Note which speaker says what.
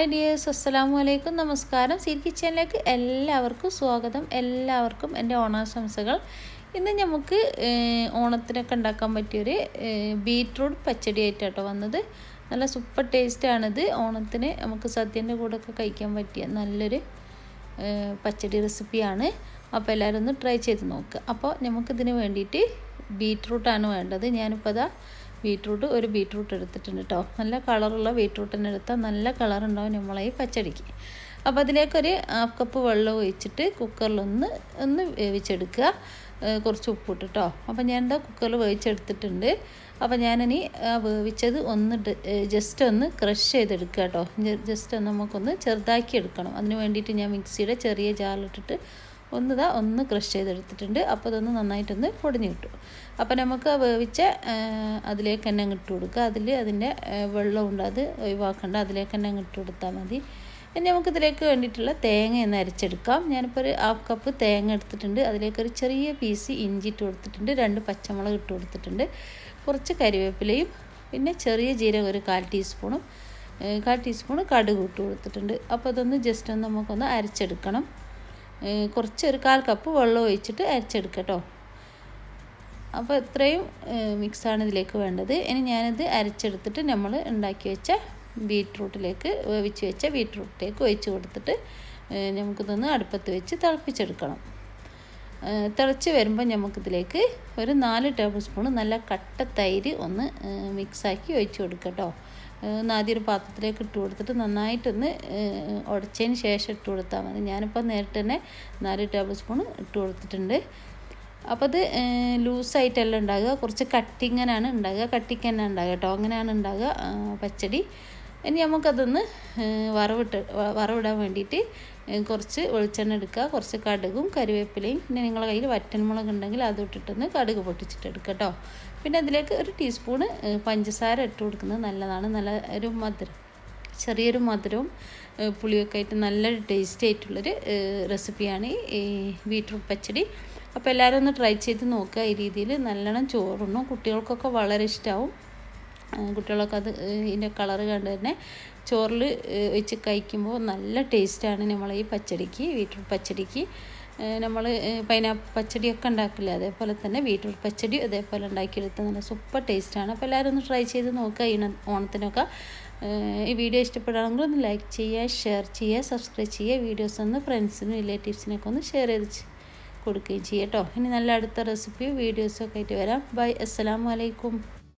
Speaker 1: hi dears അസ്സലാമു അലൈക്കും നമസ്കാരം സീ കിച്ചനിലേക്ക് എല്ലാവർക്കും സ്വാഗതം എല്ലാവർക്കും എൻ്റെ ഓണാശംസകൾ ഇന്ന് നമുക്ക് ഓണത്തിനൊക്കെ ഉണ്ടാക്കാൻ പറ്റിയൊരു ബീറ്റ്റൂട്ട് പച്ചടി ആയിട്ടാട്ടോ വന്നത് നല്ല സൂപ്പർ ടേസ്റ്റാണിത് ഓണത്തിന് നമുക്ക് സദ്യൻ്റെ ഒക്കെ കഴിക്കാൻ പറ്റിയ നല്ലൊരു പച്ചടി റെസിപ്പിയാണ് അപ്പോൾ എല്ലാവരും ഒന്ന് ട്രൈ ചെയ്ത് നോക്കുക അപ്പോൾ നമുക്കിതിന് വേണ്ടിയിട്ട് ബീറ്റ്റൂട്ടാണ് വേണ്ടത് ഞാനിപ്പോൾ അതാ ബീട്രൂട്ട് ഒരു ബീട്രൂട്ട് എടുത്തിട്ടുണ്ട് കേട്ടോ നല്ല കളറുള്ള ബീട്രൂട്ടിനെ എടുത്താൽ നല്ല കളറുണ്ടാവും നമ്മളെ ഈ പച്ചടിക്ക് അപ്പോൾ അതിലേക്കൊരു ഹാഫ് കപ്പ് വെള്ളം ഒഴിച്ചിട്ട് കുക്കറിലൊന്ന് ഒന്ന് വേവിച്ചെടുക്കുക കുറച്ച് ഉപ്പിട്ട് കേട്ടോ അപ്പോൾ ഞാൻ എന്താ കുക്കറിൽ വേവിച്ചെടുത്തിട്ടുണ്ട് അപ്പോൾ ഞാനിനി വേവിച്ചത് ഒന്ന് ജസ്റ്റ് ഒന്ന് ക്രഷ് ചെയ്തെടുക്കുക കേട്ടോ ജസ്റ്റ് ഒന്ന് നമുക്കൊന്ന് ചെറുതാക്കി എടുക്കണം അതിന് വേണ്ടിയിട്ട് ഞാൻ മിക്സിയുടെ ചെറിയ ജാറിലിട്ടിട്ട് ഒന്ന് ഇതാ ഒന്ന് ക്രഷ് ചെയ്തെടുത്തിട്ടുണ്ട് അപ്പോൾ അതൊന്ന് നന്നായിട്ടൊന്ന് പൊടിഞ്ഞ് കിട്ടും അപ്പോൾ നമുക്ക് വേവിച്ച അതിലേക്ക് തന്നെ അങ്ങ് ഇട്ട് കൊടുക്കുക അതിൽ അതിൻ്റെ വെള്ളം ഉണ്ട് അത് ഒഴിവാക്കേണ്ട അതിലേക്ക് തന്നെ അങ്ങ് ഇട്ട് കൊടുത്താൽ മതി ഇനി നമുക്കിതിലേക്ക് വേണ്ടിയിട്ടുള്ള തേങ്ങ ഒന്ന് അരച്ചെടുക്കാം ഞാനിപ്പോൾ ഒരു ഹാഫ് കപ്പ് തേങ്ങ എടുത്തിട്ടുണ്ട് അതിലേക്കൊരു ചെറിയ പീസ് ഇഞ്ചി ഇട്ട് കൊടുത്തിട്ടുണ്ട് രണ്ട് പച്ചമുളക് ഇട്ട് കൊടുത്തിട്ടുണ്ട് കുറച്ച് കരിവേപ്പിലയും പിന്നെ ചെറിയ ജീരകം ഒരു കാൽ ടീസ്പൂണും കാൽ ടീസ്പൂൺ കടുക് ഇട്ട് കൊടുത്തിട്ടുണ്ട് അപ്പോൾ അതൊന്ന് ജസ്റ്റ് ഒന്ന് നമുക്കൊന്ന് അരച്ചെടുക്കണം കുറച്ച് ഒരു കാൽ കപ്പ് വെള്ളം ഒഴിച്ചിട്ട് അരച്ചെടുക്കുക കേട്ടോ അപ്പോൾ ഇത്രയും മിക്സാണ് ഇതിലേക്ക് വേണ്ടത് ഇനി ഞാനിത് അരച്ചെടുത്തിട്ട് നമ്മൾ ഉണ്ടാക്കി വെച്ച ബീറ്റ്റൂട്ടിലേക്ക് വേവിച്ച് വെച്ച ബീറ്റ്റൂട്ടിലേക്ക് ഒഴിച്ച് കൊടുത്തിട്ട് നമുക്കിതൊന്ന് അടുപ്പത്ത് വെച്ച് തിളപ്പിച്ചെടുക്കണം തിളച്ച് വരുമ്പോൾ നമുക്കിതിലേക്ക് ഒരു നാല് ടേബിൾ സ്പൂൺ നല്ല കട്ട തൈര് ഒന്ന് മിക്സാക്കി ഒഴിച്ച് കൊടുക്കുക കേട്ടോ ഒന്ന് ആദ്യം ഒരു പാത്രത്തിലേക്ക് ഇട്ട് കൊടുത്തിട്ട് നന്നായിട്ടൊന്ന് ഉടച്ചതിന് ശേഷം ഇട്ട് കൊടുത്താൽ മതി ഞാനിപ്പോൾ നേരിട്ട് തന്നെ നാല് ടേബിൾ സ്പൂൺ ഇട്ട് കൊടുത്തിട്ടുണ്ട് അപ്പോൾ അത് ലൂസായിട്ടല്ല ഉണ്ടാകുക കുറച്ച് കട്ടിങ്ങനാണ് ഉണ്ടാകുക കട്ടിക്കന്നെ ഉണ്ടാകുക കേട്ടോ അങ്ങനെയാണ് ഉണ്ടാകുക പച്ചടി ഇനി നമുക്കതൊന്ന് വറവിട്ട് വറവിടാൻ വേണ്ടിയിട്ട് കുറച്ച് വെളിച്ചെണ്ണ എടുക്കുക കുറച്ച് കടുകും കരുവേപ്പിലയും പിന്നെ നിങ്ങളുടെ കയ്യിൽ വറ്റൻമുളക് ഉണ്ടെങ്കിൽ അത് ഇട്ടിട്ടൊന്ന് കടുക് പൊട്ടിച്ചിട്ട് എടുക്കുക കേട്ടോ പിന്നെ അതിലേക്ക് ഒരു ടീസ്പൂണ് പഞ്ചസാര ഇട്ട് കൊടുക്കുന്നത് നല്ലതാണ് നല്ല ഒരു മധുരം ചെറിയൊരു മധുരവും പുളിയൊക്കെ ആയിട്ട് നല്ലൊരു ടേസ്റ്റി ആയിട്ടുള്ളൊരു റെസിപ്പിയാണ് ഈ ബീട്രൂട്ട് പച്ചടി അപ്പോൾ എല്ലാവരും ഒന്ന് ട്രൈ ചെയ്ത് നോക്കുക ഈ രീതിയിൽ നല്ലോണം ചോറുണ്ണും കുട്ടികൾക്കൊക്കെ വളരെ ഇഷ്ടമാവും കുട്ടികളൊക്കെ അത് ഇതിൻ്റെ കളറ് കണ്ട് തന്നെ ചോറിൽ വെച്ച് കഴിക്കുമ്പോൾ നല്ല ടേസ്റ്റാണ് നമ്മൾ ഈ പച്ചടിക്ക് വീട്ടിൽ പച്ചടിക്ക് നമ്മൾ പൈനാപ്പിൾ പച്ചടിയൊക്കെ ഉണ്ടാക്കില്ല അതേപോലെ തന്നെ വീട്ടിൽ പച്ചടി അതേപോലെ ഉണ്ടാക്കിയെടുത്ത നല്ല സൂപ്പർ ടേസ്റ്റാണ് അപ്പോൾ എല്ലാവരും ഒന്ന് ട്രൈ ചെയ്ത് നോക്കുക ഈ ഓണത്തിനൊക്കെ ഈ വീഡിയോ ഇഷ്ടപ്പെടുകയാണെങ്കിൽ ഒന്ന് ലൈക്ക് ചെയ്യുക ഷെയർ ചെയ്യുക സബ്സ്ക്രൈബ് ചെയ്യുക വീഡിയോസ് ഒന്ന് ഫ്രണ്ട്സിനും റിലേറ്റീവ്സിനൊക്കെ ഒന്ന് ഷെയർ ചെയ്ത് കൊടുക്കുകയും ചെയ്യാം കേട്ടോ ഇനി നല്ല അടുത്ത റെസിപ്പി വീഡിയോസൊക്കെ ആയിട്ട് വരാം ബൈ അസ്സലാമലൈക്കും